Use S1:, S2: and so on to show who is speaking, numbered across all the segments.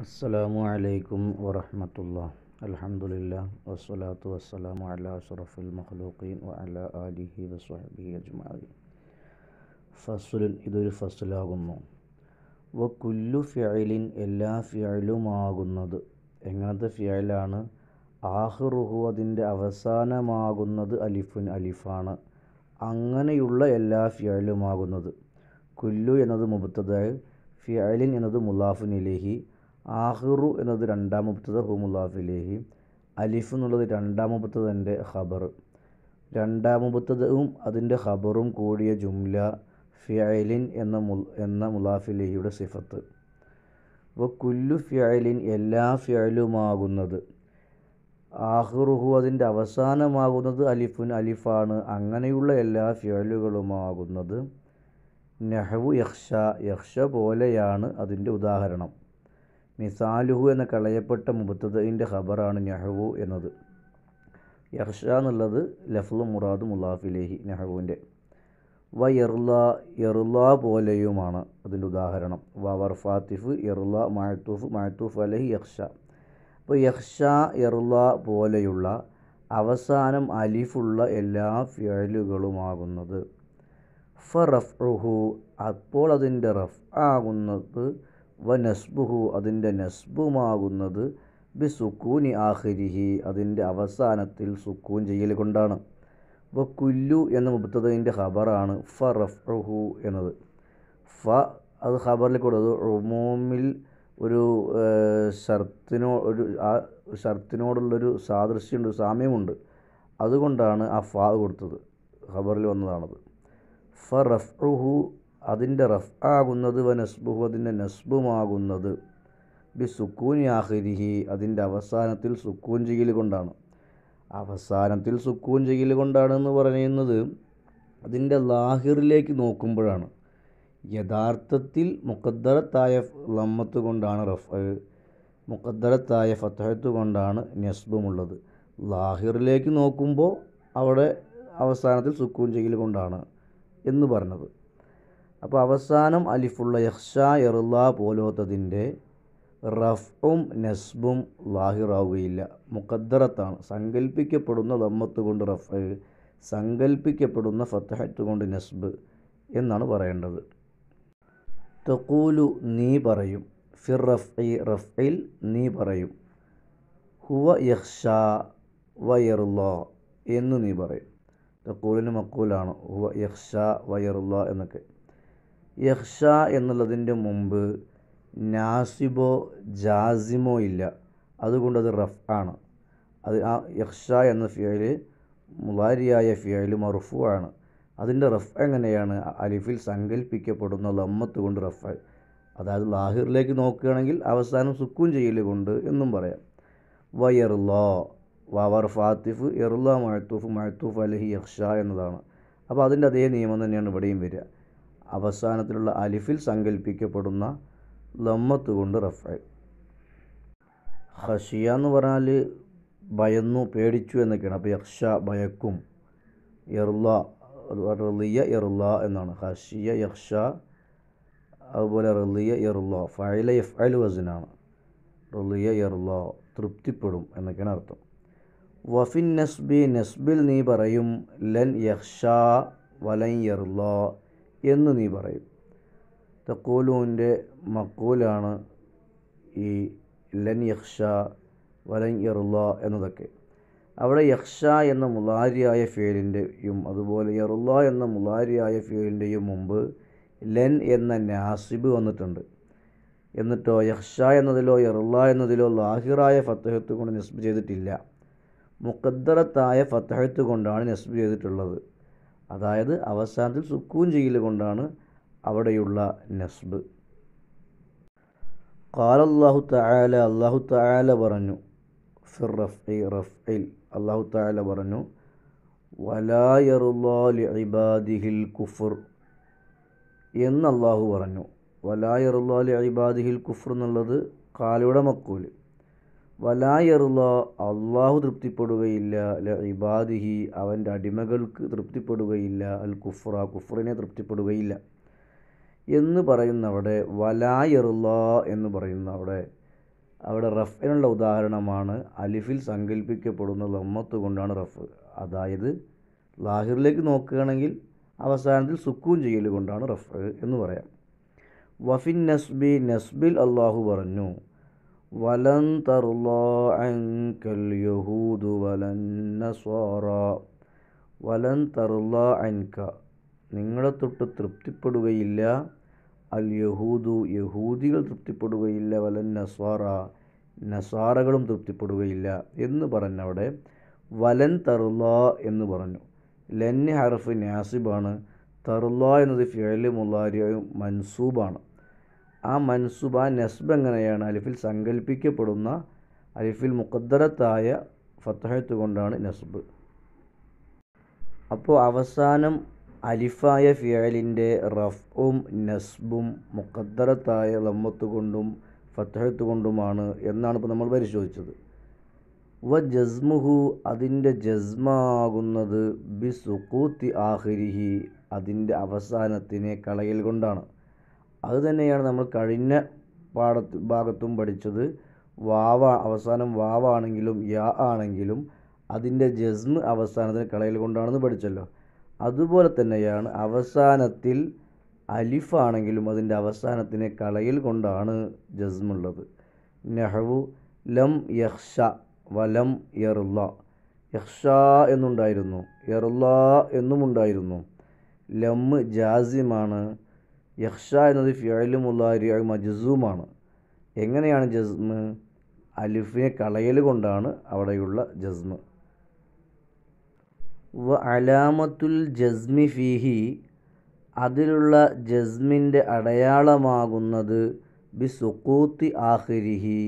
S1: അസ്സലാമു അലൈക്കും വറഹമത്തുള്ള അലഹമുല്ല വസ്സലാത്തു വസ്സലാമു അലാ സുറഫുൽ മഹ്ലൂഖീൻ വ അലിഹി വസ്ഹബി അജ്മായി ഫസ്ലുൻ ഇതൊരു ഫസ്ലാകുന്നു വ കുല്ലു ഫിയലിൻ എല്ലാ ഫിയലുമാകുന്നത് എങ്ങനത്തെ ഫിയലാണ് ആഹ്റുഹു അതിൻ്റെ അവസാനമാകുന്നത് അലിഫുൻ അലിഫാണ് അങ്ങനെയുള്ള എല്ലാ ഫിയലുമാകുന്നത് കുല്ലു എന്നത് മുബത്തതായി ഫിയലിൻ എന്നത് മുലാഫുൻ ഇലഹി ആഹിറു എന്നത് രണ്ടാമത്തത് ഹുമുല്ലാഫിലേഹി അലിഫ് എന്നുള്ളത് രണ്ടാമത്തത് എൻ്റെ ഖബർ രണ്ടാമത്തതും അതിൻ്റെ ഖബറും കൂടിയ ജുംല ഫിയലിൻ എന്ന മു എന്ന മുലാഫിലേഹിയുടെ സിഫത്ത് വ കുല്ലു ഫിയലിൻ എല്ലാ ഫിയലുമാകുന്നത് ആഹ്റുഹു അതിൻ്റെ അവസാനമാകുന്നത് അലിഫുൻ അലിഫാണ് അങ്ങനെയുള്ള എല്ലാ ഫിയലുകളുമാകുന്നത് നെഹവു യക്ഷ യക്ഷ പോലെയാണ് അതിൻ്റെ ഉദാഹരണം മിസാലുഹു എന്ന കളയപ്പെട്ട മുബത്തതിൻ്റെ ഖബറാണ് നെഹവു എന്നത് യഹ്ഷ എന്നുള്ളത് ലഫ്ലു മുറാദ് മുലാഫിലേഹി നെഹവുവിൻ്റെ വ യർലാ എർല പോലെയുമാണ് അതിൻ്റെ ഉദാഹരണം വ വർഫാത്തിഫ് എർല മഴത്തൂഫ് മഴത്തൂഫ് അലഹി യഹ്ഷ അപ്പോൾ യഹ്ഷ യർലാ പോലെയുള്ള അവസാനം അലിഫുള്ള എല്ലാ ഫിഴലുകളുമാകുന്നത് ഫ റഫ്ഹു അപ്പോൾ അതിൻ്റെ റഫ് ആകുന്നത് വ നസ്ബുഹു അതിൻ്റെ നസ്ബുമാകുന്നത് ബി സുക്കൂനി ആഹിരിഹി അതിൻ്റെ അവസാനത്തിൽ സുക്കൂൻ ചെയ്യൽ കൊണ്ടാണ് വ കുല്ലു എന്ന മുപ്പത്തതിൻ്റെ ഖബറാണ് ഫ റഫ്റുഹു എന്നത് ഫ അത് ഖബറിൽ കൊടുത്തത് റുമോമിൽ ഒരു ഷർത്തിനോ ഒരു ആ ഷർത്തിനോടുള്ളൊരു സാദൃശ്യമുണ്ട് സാമ്യമുണ്ട് അതുകൊണ്ടാണ് ആ ഫ കൊടുത്തത് ഖബറിൽ വന്നതാണത് ഫ റഫ്റുഹു അതിൻ്റെ റഫ് ആകുന്നത് വ നസ്ബുഹു അതിൻ്റെ നസ്ബുമാകുന്നത് ബി സുക്കൂനി ആഹരിഹി അതിൻ്റെ അവസാനത്തിൽ സുക്കൂൻ ചെയ്യൽ കൊണ്ടാണ് അവസാനത്തിൽ സുക്കൂൻ ചെയ്യൽ കൊണ്ടാണെന്ന് പറയുന്നത് അതിൻ്റെ ലാഹിറിലേക്ക് നോക്കുമ്പോഴാണ് യഥാർത്ഥത്തിൽ മുഖദ്ദറത്തായ ലമ്മത്ത് കൊണ്ടാണ് റഫ് മുഖദ്ദറത്തായ ഫത്തഹത്ത് കൊണ്ടാണ് നസ്ബുമുള്ളത് ലാഹിറിലേക്ക് നോക്കുമ്പോൾ അവിടെ അവസാനത്തിൽ സുക്കൂൻ ചെയ്യൽ കൊണ്ടാണ് എന്ന് പറഞ്ഞത് അപ്പോൾ അവസാനം അലിഫുള്ള യഹ്ഷ എറുള്ള പോലോത്തതിൻ്റെ റഫും നസ്ബും ലാഹിറാവുകയില്ല മുഖദ്ദറത്താണ് സങ്കല്പിക്കപ്പെടുന്ന ദമ്മത്ത് കൊണ്ട് റഫ് സങ്കല്പിക്കപ്പെടുന്ന ഫത്തഹത്ത് കൊണ്ട് നസ്ബ് എന്നാണ് പറയേണ്ടത് തക്കൂലു നീ പറയും ഫിർ റഫ്ഇ റഫ്ഇൽ നീ പറയും ഹുവ യഹ്ഷ വയറുള്ള എന്ന് നീ പറയും തക്കൂലിന് മക്കൂലാണ് ഹുവ യഹ്ഷ വയറുള്ള എന്നൊക്കെ യഹ്ഷ എന്നുള്ളതിൻ്റെ മുമ്പ് നാസിബോ ജാസിമോ ഇല്ല അതുകൊണ്ട് അത് റഫ് ആണ് അത് ആ യഹ്ഷ എന്ന ഫിയല് മുലാരിയായ ഫിയല് മറുഫു ആണ് അതിൻ്റെ റഫ് എങ്ങനെയാണ് അലിഫിൽ സങ്കല്പിക്കപ്പെടുന്ന ലമ്മത്ത് കൊണ്ട് റഫ് അതായത് ലാഹിറിലേക്ക് നോക്കുകയാണെങ്കിൽ അവസാനം സുക്കൂൻ ചെയ്യലുകൊണ്ട് കൊണ്ട് എന്നും പറയാം വയർലോ വവർ ഫാത്തിഫ് എറുല മഴത്തൂഫ് മഴത്തൂഫ് അലഹി യഹ്ഷ എന്നതാണ് അപ്പോൾ അതിൻ്റെ അതേ നിയമം തന്നെയാണ് ഇവിടെയും വരിക അവസാനത്തിലുള്ള അലിഫിൽ സങ്കല്പിക്കപ്പെടുന്ന ലമ്മത്ത് കൊണ്ട് റഫായി ഹഷിയ എന്ന് പറഞ്ഞാൽ ഭയന്നു പേടിച്ചു എന്നൊക്കെയാണ് അപ്പോൾ യക്ഷ ഭയക്കും എറുള്ള റിയ എറുള്ള എന്നാണ് ഹഷിയ യക്ഷ അതുപോലെ റിയ എറുള്ള ഫൈല എഫ് അൽ വസനാണ് റിയ എറുള്ള തൃപ്തിപ്പെടും എന്നൊക്കെയാണ് അർത്ഥം വഫിൻ നസ്ബി നസ്ബിൽ നീ പറയും ലൻ യക്ഷ വലൻ എറുള്ള എന്ന് നീ പറയും തക്കോലൂൻ്റെ മക്കൂലാണ് ഈ ലൻ യക്ഷ വലൻ യറുള്ള എന്നതൊക്കെ അവിടെ യക്ഷ എന്ന മുലാരിയായ ഫേലിൻ്റെയും അതുപോലെ യറുള്ള എന്ന മുലാരിയായ ഫേലിൻ്റെയും മുമ്പ് ലൻ എന്ന നാസിബ് വന്നിട്ടുണ്ട് എന്നിട്ടോ യക്ഷ എന്നതിലോ യറുള്ള എന്നതിലോ ലാഹിറായ ഫത്തഹത്ത് കൊണ്ട് നസ്ബ് ചെയ്തിട്ടില്ല മുക്കദ്ദറത്തായ ഫത്തഹത്ത് കൊണ്ടാണ് നസ്ബ് ചെയ്തിട്ടുള്ളത് അതായത് അവസാനത്തിൽ സുക്കൂൻ ചെയ്യല് കൊണ്ടാണ് അവിടെയുള്ള നസ്ബ് ഖാല അള്ളാഹു തആല അള്ളാഹു തആല പറഞ്ഞു ഫിർ റഫ്ഇൽ അള്ളാഹു തആല പറഞ്ഞു വലായറുല്ലാലി ഇബാദിഹിൽ കുഫർ എന്ന് അള്ളാഹു പറഞ്ഞു വലായറുല്ലാലി ഇബാദിഹിൽ കുഫർ എന്നുള്ളത് കാലയുടെ മക്കൂല് വലായറുള്ള അള്ളാഹു തൃപ്തിപ്പെടുകയില്ല ല ഇബാദിഹി അവൻ്റെ അടിമകൾക്ക് തൃപ്തിപ്പെടുകയില്ല അൽ കുഫ്ര കുഫ്രിനെ തൃപ്തിപ്പെടുകയില്ല എന്ന് പറയുന്നവിടെ വലായറുള്ള എന്ന് പറയുന്ന അവിടെ അവിടെ റഫിനുള്ള ഉദാഹരണമാണ് അലിഫിൽ സങ്കല്പിക്കപ്പെടുന്ന ലമ്മത്ത് കൊണ്ടാണ് റഫ് അതായത് ലാഹിറിലേക്ക് നോക്കുകയാണെങ്കിൽ അവസാനത്തിൽ സുക്കൂൻ ചെയ്യൽ കൊണ്ടാണ് റഫ് എന്ന് പറയാം വഫിൻ നസ്ബി നസ്ബിൽ അള്ളാഹു പറഞ്ഞു ولن ترضى عنك اليهود ولا النصارى ولن ترضى അൻക നിങ്ങളെ തൊട്ട് തൃപ്തിപ്പെടുകയില്ല അൽ യഹൂദു യഹൂദികൾ തൃപ്തിപ്പെടുകയില്ല വലൻ നസ്വാറ നസാറകളും തൃപ്തിപ്പെടുകയില്ല എന്ന് പറഞ്ഞവിടെ വലൻ തറുല എന്ന് പറഞ്ഞു ലെൻ ഹർഫ് നാസിബാണ് തറുല എന്നത് ഫിയലും മുല്ലാരിയും മൻസൂബാണ് ആ മൻസുബ് ആ നസ്ബ് എങ്ങനെയാണ് അലിഫിൽ സങ്കല്പിക്കപ്പെടുന്ന അലിഫിൽ മുഖദ്ദരത്തായ ഫത്തഹത്ത് കൊണ്ടാണ് നസ്ബ് അപ്പോൾ അവസാനം അലിഫായ ഫിയലിൻ്റെ റഫ്ഉം നസ്ബും മുഖദ്ദരത്തായ ലമ്മത്ത് കൊണ്ടും ഫത്തഹത്ത് കൊണ്ടുമാണ് എന്നാണ് ഇപ്പോൾ നമ്മൾ പരിശോധിച്ചത് വ ജസ്മുഹു അതിൻ്റെ ജസ്മാകുന്നത് ബി സുക്കൂത്തി ആഹിരിഹി അതിൻ്റെ അവസാനത്തിനെ കളയൽ കൊണ്ടാണ് അതുതന്നെയാണ് നമ്മൾ കഴിഞ്ഞ പാഠത്ത് ഭാഗത്തും പഠിച്ചത് വാവ അവസാനം വാവാണെങ്കിലും യാ ആണെങ്കിലും അതിൻ്റെ ജസ്മ് അവസാനത്തിന് കളയിൽ കൊണ്ടാണെന്ന് പഠിച്ചല്ലോ അതുപോലെ തന്നെയാണ് അവസാനത്തിൽ അലിഫ് ആണെങ്കിലും അതിൻ്റെ അവസാനത്തിന് കളയിൽ കൊണ്ടാണ് ജസ്മുള്ളത് നെഹവു ലം യഹ്ഷ വലം യറുള്ള യഹ്ഷ എന്നുണ്ടായിരുന്നു യറുള്ള എന്നുമുണ്ടായിരുന്നു ലം ജാസിമാണ് യഹ്ഷ എന്നത് ഫിയലും ഉള്ളാരിയായി മജസൂമാണ് എങ്ങനെയാണ് ജസ്മ് അലിഫിനെ കളയൽ കൊണ്ടാണ് അവിടെയുള്ള ജസ്മ് വ അലാമത്തുൽ ജസ്മി ഫിഹി അതിലുള്ള ജസ്മിൻ്റെ അടയാളമാകുന്നത് ബി സുക്കൂത്തി ആഹിരിഹി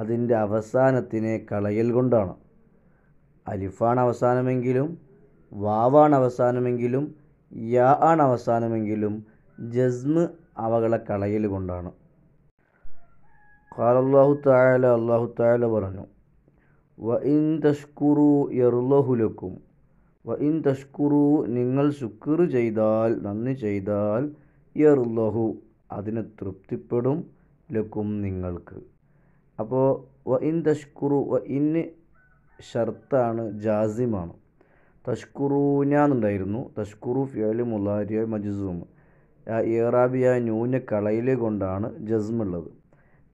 S1: അതിൻ്റെ അവസാനത്തിനെ കളയൽ കൊണ്ടാണ് അലിഫാണ് അവസാനമെങ്കിലും വാവാണ് അവസാനമെങ്കിലും യാ ആണ് അവസാനമെങ്കിലും ജസ്മ് അവകളെ കളയൽ കൊണ്ടാണ് കാലല്ലാഹു തായാല അള്ളാഹു തായാല പറഞ്ഞു വ ഇൻ തഷ്കുറു എറുലഹുലക്കും വ ഇൻ തഷ്കുറു നിങ്ങൾ ശുക്ർ ചെയ്താൽ നന്ദി ചെയ്താൽ എറുലഹു അതിന് തൃപ്തിപ്പെടും ലക്കും നിങ്ങൾക്ക് അപ്പോൾ വ ഇൻ തഷ്കുറു വ ഇന് ഷർത്താണ് ജാസിമാണ് തഷ്കുറൂ ഞാനുണ്ടായിരുന്നു തഷ്കുറു ഫിയല് മുലാരിയ മജുസൂമ് ഇറാബിയ ന്യൂന കളയിൽ കൊണ്ടാണ് ജസ്മുള്ളത്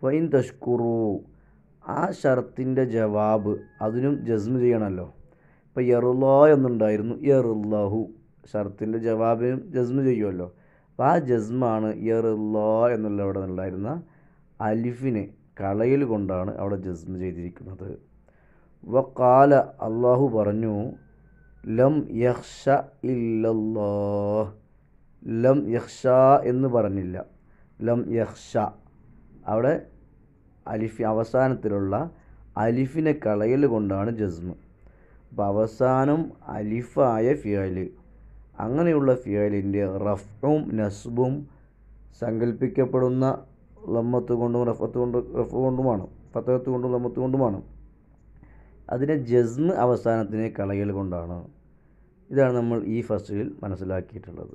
S1: വൈൻ തഷ്കുറു ആ ഷർത്തിൻ്റെ ജവാബ് അതിനും ജസ്മ ചെയ്യണമല്ലോ ഇപ്പോൾ യറുല്ലാ എന്നുണ്ടായിരുന്നു യറുല്ലാഹു ഷർത്തിൻ്റെ ജവാബിനും ജസ്മ ചെയ്യുമല്ലോ അപ്പോൾ ആ ജസ്മാണ് യറുല്ലാ എന്നുള്ള അവിടെ ഉണ്ടായിരുന്ന അലിഫിനെ കളയിൽ കൊണ്ടാണ് അവിടെ ജസ്മ ചെയ്തിരിക്കുന്നത് വക്കാല അള്ളാഹു പറഞ്ഞു ലം യഹ്ഷ ഇല്ലല്ലോ ലം യഹ്ഷ എന്ന് പറഞ്ഞില്ല ലം യഹ്ഷ അവിടെ അലിഫി അവസാനത്തിലുള്ള അലിഫിനെ കളയൽ കൊണ്ടാണ് ജസ്മ് അപ്പോൾ അവസാനം അലിഫായ ഫിയാൽ അങ്ങനെയുള്ള ഫിയാലിൻ്റെ റഫും നസ്ബും സങ്കല്പിക്കപ്പെടുന്ന ലമ്മത്ത് കൊണ്ടും റഫത്ത് കൊണ്ട് റഫ് കൊണ്ടുമാണ് ഫത്തഹത്ത് കൊണ്ടും ലമ്മത്ത് കൊണ്ടുമാണ് അതിനെ ജസ്മ് അവസാനത്തിനെ കളയൽ കൊണ്ടാണ് ഇതാണ് നമ്മൾ ഈ ഫസ്റ്റിൽ മനസ്സിലാക്കിയിട്ടുള്ളത്